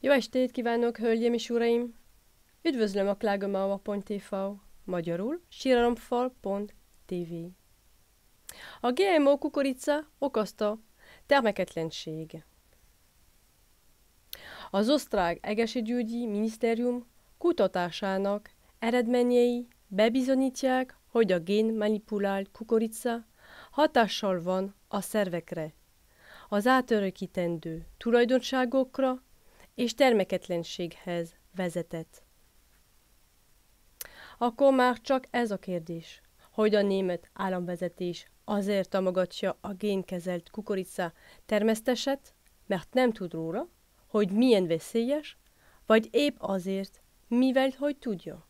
Jó estét kívánok, hölgyeim és uraim! Üdvözlöm a klágomauma.tv, magyarul síralomfal.tv. A GMO kukorica okozta termeketlenség. Az osztrák egészségügyi minisztérium kutatásának eredményei bebizonyítják, hogy a gén manipulált kukorica hatással van a szervekre, az átörökítendő tulajdonságokra és termeketlenséghez vezetett. Akkor már csak ez a kérdés, hogy a német államvezetés azért támogatja a génkezelt kukorica termeszteset, mert nem tud róla, hogy milyen veszélyes, vagy épp azért, mivel hogy tudja.